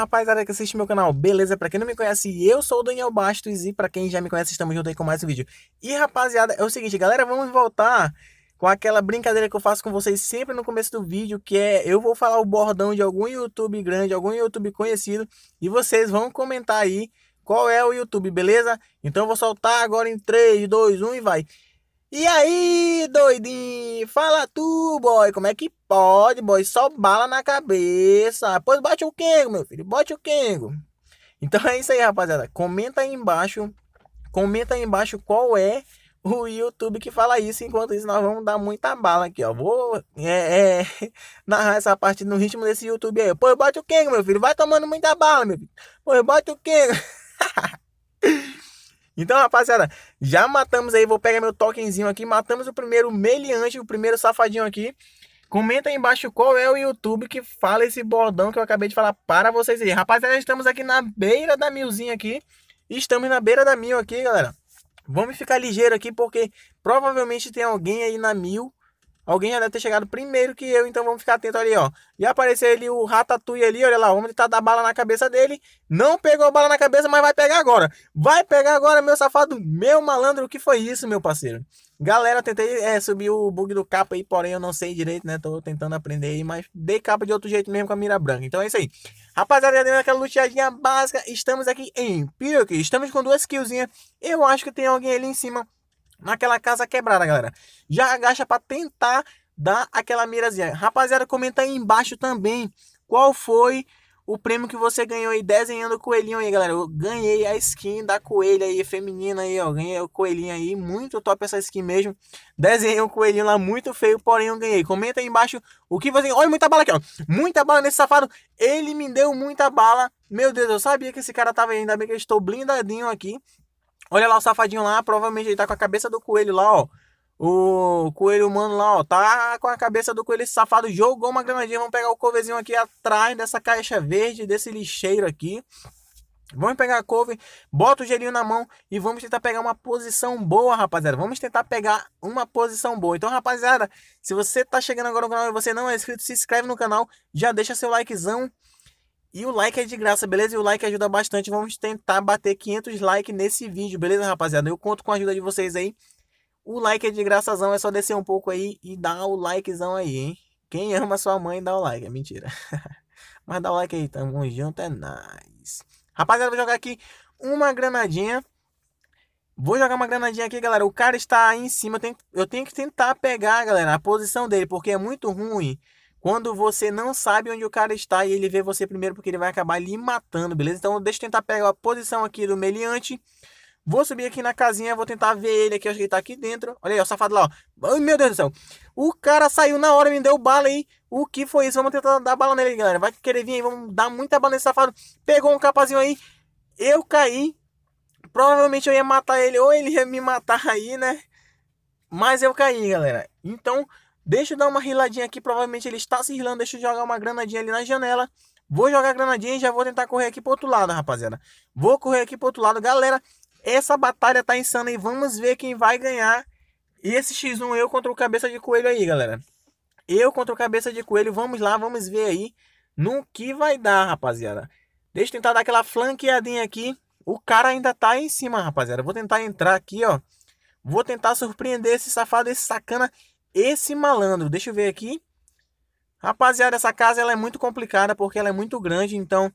rapaziada que assiste meu canal, beleza? Pra quem não me conhece, eu sou o Daniel Bastos e pra quem já me conhece, estamos juntos aí com mais um vídeo. E rapaziada, é o seguinte, galera, vamos voltar com aquela brincadeira que eu faço com vocês sempre no começo do vídeo, que é eu vou falar o bordão de algum YouTube grande, algum YouTube conhecido, e vocês vão comentar aí qual é o YouTube, beleza? Então eu vou soltar agora em 3, 2, 1 e vai. E aí, doidinho? Fala tu, boy. Como é que pode, boy? Só bala na cabeça. Pois bate o quengo, meu filho. Bate o quengo. Então é isso aí, rapaziada. Comenta aí embaixo. Comenta aí embaixo qual é o YouTube que fala isso. Enquanto isso, nós vamos dar muita bala aqui, ó. Vou é, é, narrar essa parte no ritmo desse YouTube aí. Pois bate o quengo, meu filho. Vai tomando muita bala, meu filho. Pois bate o quengo. Então, rapaziada, já matamos aí. Vou pegar meu tokenzinho aqui. Matamos o primeiro meliante, o primeiro safadinho aqui. Comenta aí embaixo qual é o YouTube que fala esse bordão que eu acabei de falar para vocês aí. Rapaziada, estamos aqui na beira da milzinha aqui. Estamos na beira da mil aqui, galera. Vamos ficar ligeiro aqui porque provavelmente tem alguém aí na mil Alguém já deve ter chegado primeiro que eu, então vamos ficar atento ali, ó. Já apareceu ali o Ratatouille ali, olha lá, Vamos tentar tá da bala na cabeça dele. Não pegou a bala na cabeça, mas vai pegar agora. Vai pegar agora, meu safado, meu malandro, o que foi isso, meu parceiro? Galera, tentei é, subir o bug do capa aí, porém eu não sei direito, né? Tô tentando aprender aí, mas dei capa de outro jeito mesmo com a mira branca. Então é isso aí. Rapaziada, dentro aquela luteadinha básica, estamos aqui em Pyrrhic. Estamos com duas killzinhas. Eu acho que tem alguém ali em cima naquela casa quebrada, galera. Já agacha para tentar dar aquela mirazinha. Rapaziada, comenta aí embaixo também qual foi o prêmio que você ganhou aí desenhando o coelhinho aí, galera. Eu ganhei a skin da coelha aí, feminina aí, ó. Ganhei o coelhinho aí, muito top essa skin mesmo. Desenhei um coelhinho lá muito feio, porém eu ganhei. Comenta aí embaixo o que você... Olha, muita bala aqui, ó. Muita bala nesse safado. Ele me deu muita bala. Meu Deus, eu sabia que esse cara tava aí. Ainda bem que eu estou blindadinho aqui. Olha lá o safadinho lá, provavelmente ele tá com a cabeça do coelho lá, ó. O coelho humano lá, ó, tá com a cabeça do coelho safado, jogou uma granadinha. Vamos pegar o covezinho aqui atrás dessa caixa verde, desse lixeiro aqui. Vamos pegar a couve, bota o gelinho na mão e vamos tentar pegar uma posição boa, rapaziada. Vamos tentar pegar uma posição boa. Então, rapaziada, se você tá chegando agora no canal e você não é inscrito, se inscreve no canal, já deixa seu likezão. E o like é de graça, beleza? E o like ajuda bastante. Vamos tentar bater 500 likes nesse vídeo, beleza, rapaziada? Eu conto com a ajuda de vocês aí. O like é de graçazão, é só descer um pouco aí e dar o likezão aí, hein? Quem ama sua mãe, dá o like. É mentira. Mas dá o like aí, tamo junto, é nice. Rapaziada, vou jogar aqui uma granadinha. Vou jogar uma granadinha aqui, galera. O cara está aí em cima. Eu tenho, eu tenho que tentar pegar, galera, a posição dele, porque é muito ruim quando você não sabe onde o cara está e ele vê você primeiro porque ele vai acabar lhe matando, beleza? Então deixa eu tentar pegar a posição aqui do meliante. Vou subir aqui na casinha, vou tentar ver ele aqui, acho que ele tá aqui dentro. Olha aí, o safado lá, ó. Ai, meu Deus do céu. O cara saiu na hora, me deu bala aí. O que foi isso? Vamos tentar dar bala nele, galera. Vai querer vir aí, vamos dar muita bala nesse safado. Pegou um capazinho aí. Eu caí. Provavelmente eu ia matar ele, ou ele ia me matar aí, né? Mas eu caí, galera. Então, Deixa eu dar uma riladinha aqui, provavelmente ele está se rilando, deixa eu jogar uma granadinha ali na janela. Vou jogar granadinha e já vou tentar correr aqui pro outro lado, rapaziada. Vou correr aqui pro outro lado. Galera, essa batalha tá insana e vamos ver quem vai ganhar esse X1 eu contra o Cabeça de Coelho aí, galera. Eu contra o Cabeça de Coelho, vamos lá, vamos ver aí no que vai dar, rapaziada. Deixa eu tentar dar aquela flanqueadinha aqui. O cara ainda tá em cima, rapaziada. Vou tentar entrar aqui, ó. Vou tentar surpreender esse safado, esse sacana. Esse malandro, deixa eu ver aqui. Rapaziada, essa casa ela é muito complicada porque ela é muito grande, então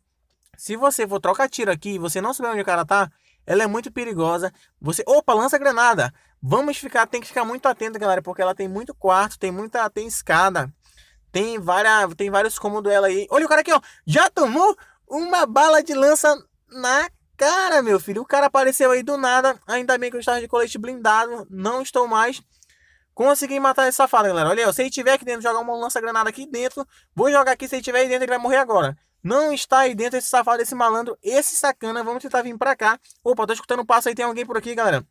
se você for trocar tiro aqui e você não souber onde o cara tá, ela é muito perigosa. Você, opa, lança granada. Vamos ficar, tem que ficar muito atento, galera, porque ela tem muito quarto, tem muita, tem escada. Tem várias, tem vários cômodos ela aí. Olha o cara aqui, ó. Já tomou uma bala de lança na cara, meu filho. O cara apareceu aí do nada. Ainda bem que eu estava de colete blindado, não estou mais. Consegui matar esse safado, galera. Olha aí, se ele tiver aqui dentro, jogar uma lança-granada aqui dentro. Vou jogar aqui, se ele tiver aí dentro, ele vai morrer agora. Não está aí dentro esse safado, esse malandro, esse sacana. Vamos tentar vir pra cá. Opa, tô escutando o passo aí, tem alguém por aqui, galera.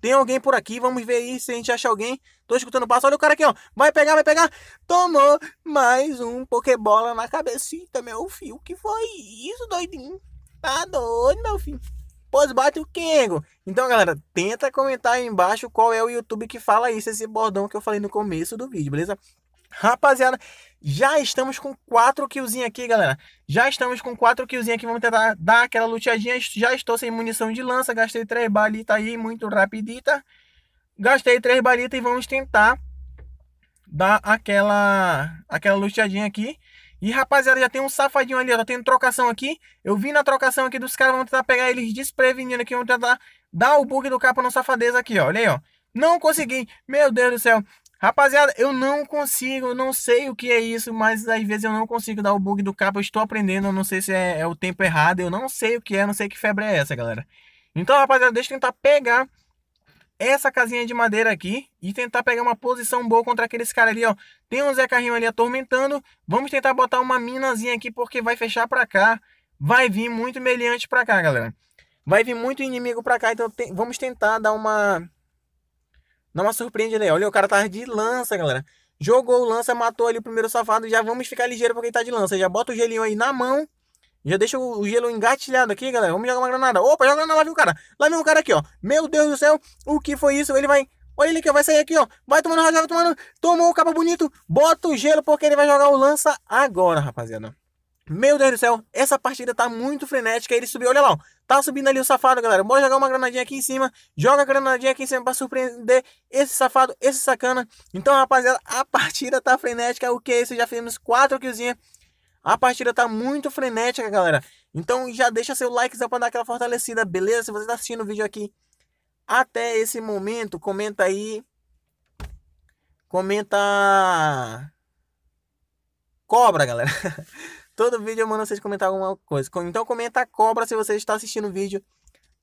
Tem alguém por aqui, vamos ver aí se a gente acha alguém. Tô escutando o passo, olha o cara aqui, ó. Vai pegar, vai pegar. Tomou mais um Pokébola na cabecita, meu filho. Que foi isso, doidinho? Tá doido, meu filho. Pois bate o Kengo. Então, galera, tenta comentar aí embaixo qual é o YouTube que fala isso, esse bordão que eu falei no começo do vídeo, beleza? Rapaziada, já estamos com 4 killzinhos aqui, galera. Já estamos com 4 killzinhos aqui. Vamos tentar dar aquela luteadinha. Já estou sem munição de lança. Gastei 3 balitas tá aí, muito rapidita. Gastei 3 balitas e vamos tentar dar aquela, aquela luteadinha aqui. E rapaziada, já tem um safadinho ali, ó. Tá tendo trocação aqui. Eu vim na trocação aqui dos caras. Vamos tentar pegar eles desprevenindo aqui. Vamos tentar dar o bug do capa no safadeza aqui, ó. Olha aí, ó. Não consegui. Meu Deus do céu. Rapaziada, eu não consigo, eu não sei o que é isso, mas às vezes eu não consigo dar o bug do capa. Eu estou aprendendo, eu não sei se é, é o tempo errado, eu não sei o que é, não sei que febre é essa, galera. Então, rapaziada, deixa eu tentar pegar essa casinha de madeira aqui e tentar pegar uma posição boa contra aqueles caras ali, ó. Tem um Zé Carrinho ali atormentando. Vamos tentar botar uma minazinha aqui porque vai fechar para cá. Vai vir muito meliante para cá, galera. Vai vir muito inimigo para cá, então vamos tentar dar uma dar uma surpreendida aí. Olha, o cara tá de lança, galera. Jogou o lança, matou ali o primeiro safado. Já vamos ficar ligeiro porque ele tá de lança. Já bota o gelinho aí na mão já deixa o gelo engatilhado aqui, galera. Vamos jogar uma granada. Opa, joga na live o cara. Lá vem o cara aqui, ó. Meu Deus do céu, o que foi isso? Ele vai. Olha ele que vai sair aqui, ó. Vai tomando rajada, tomando. Tomou o capa bonito. Bota o gelo porque ele vai jogar o lança agora, rapaziada. Meu Deus do céu, essa partida tá muito frenética. Ele subiu, olha lá, ó. Tá subindo ali o safado, galera. Bora jogar uma granadinha aqui em cima. Joga a granadinha aqui em cima pra surpreender esse safado, esse sacana. Então, rapaziada, a partida tá frenética. O que? É isso? Já fizemos quatro killzinhas. A partida tá muito frenética, galera. Então já deixa seu likezão pra dar aquela fortalecida, beleza? Se você tá assistindo o vídeo aqui até esse momento, comenta aí. Comenta. Cobra, galera. Todo vídeo eu mando vocês comentar alguma coisa. Então comenta cobra se você está assistindo o vídeo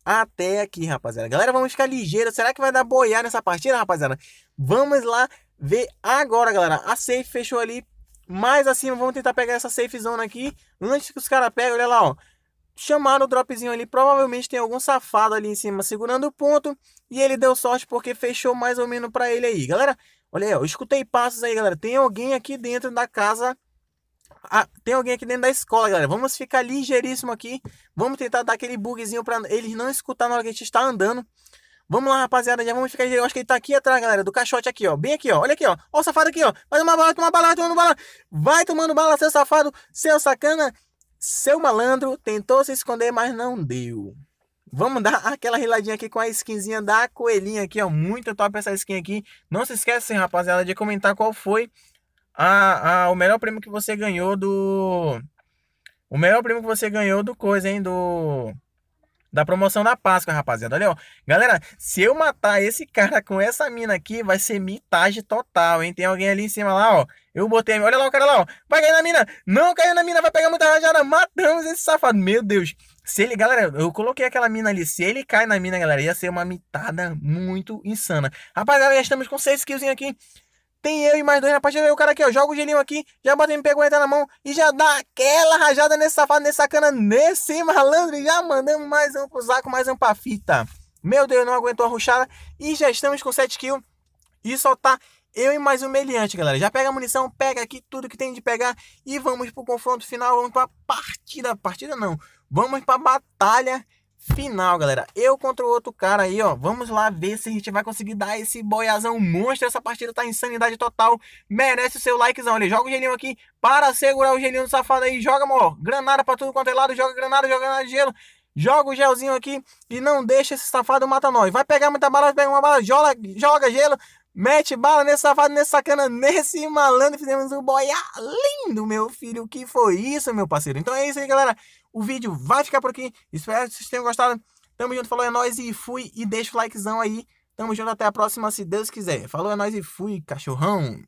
até aqui, rapaziada. Galera, vamos ficar ligeiro. Será que vai dar boiar nessa partida, rapaziada? Vamos lá ver agora, galera. A safe fechou ali mais acima, vamos tentar pegar essa safe zone aqui. Antes que os caras peguem, olha lá, ó. Chamaram o dropzinho ali, provavelmente tem algum safado ali em cima segurando o ponto. E ele deu sorte porque fechou mais ou menos para ele aí. Galera, olha aí, ó, eu escutei passos aí, galera. Tem alguém aqui dentro da casa... Ah, tem alguém aqui dentro da escola, galera. Vamos ficar ligeiríssimo aqui. Vamos tentar dar aquele bugzinho para eles não escutar na hora que a gente está andando. Vamos lá, rapaziada, já vamos ficar. Eu acho que ele tá aqui atrás, galera, do caixote aqui, ó. Bem aqui, ó. Olha aqui, ó. Ó o safado aqui, ó. Faz uma bala, uma bala, tomando bala. Vai tomando bala, seu safado, seu sacana, seu malandro. Tentou se esconder, mas não deu. Vamos dar aquela riladinha aqui com a skinzinha da coelhinha aqui, ó. Muito top essa skin aqui. Não se esquece, rapaziada, de comentar qual foi a, a, o melhor prêmio que você ganhou do... O melhor prêmio que você ganhou do coisa, hein? Do... Da promoção da Páscoa, rapaziada. Olha, ó. Galera, se eu matar esse cara com essa mina aqui, vai ser mitagem total, hein? Tem alguém ali em cima lá, ó. Eu botei. Olha lá o cara lá, ó. Vai cair na mina. Não caiu na mina, vai pegar muita rajada. Matamos esse safado. Meu Deus. Se ele, galera, eu coloquei aquela mina ali. Se ele cai na mina, galera, ia ser uma mitada muito insana. Rapaziada, já estamos com 6 kills aqui. Tem eu e mais dois na partida. Aí o cara aqui, ó, joga o gelinho aqui, já bota MP40 na mão e já dá aquela rajada nesse safado, nesse sacana, nesse malandro. E já mandamos mais um pro saco, mais um pra fita. Meu Deus, não aguentou a ruxada. E já estamos com 7 kills. E só tá eu e mais um meliante, galera. Já pega a munição, pega aqui tudo que tem de pegar. E vamos pro confronto final, vamos pra partida. Partida não. Vamos pra batalha final, galera. Eu contra o outro cara aí, ó. Vamos lá ver se a gente vai conseguir dar esse boiazão monstro. Essa partida tá insanidade total. Merece o seu likezão. Ele joga o gelinho aqui para segurar o gelinho do safado aí. Joga, amor. Granada pra tudo quanto é lado. Joga granada, joga granada de gelo. Joga o gelzinho aqui e não deixa esse safado matar nós. Vai pegar muita bala, pega uma bala, joga, joga gelo. Mete bala nesse safado, nesse sacana, nesse malandro. Fizemos um boyar lindo, meu filho. o Que foi isso, meu parceiro? Então é isso aí, galera. O vídeo vai ficar por aqui. Espero que vocês tenham gostado. Tamo junto, falou, é nóis e fui. E deixa o likezão aí. Tamo junto, até a próxima, se Deus quiser. Falou, é nóis e fui, cachorrão.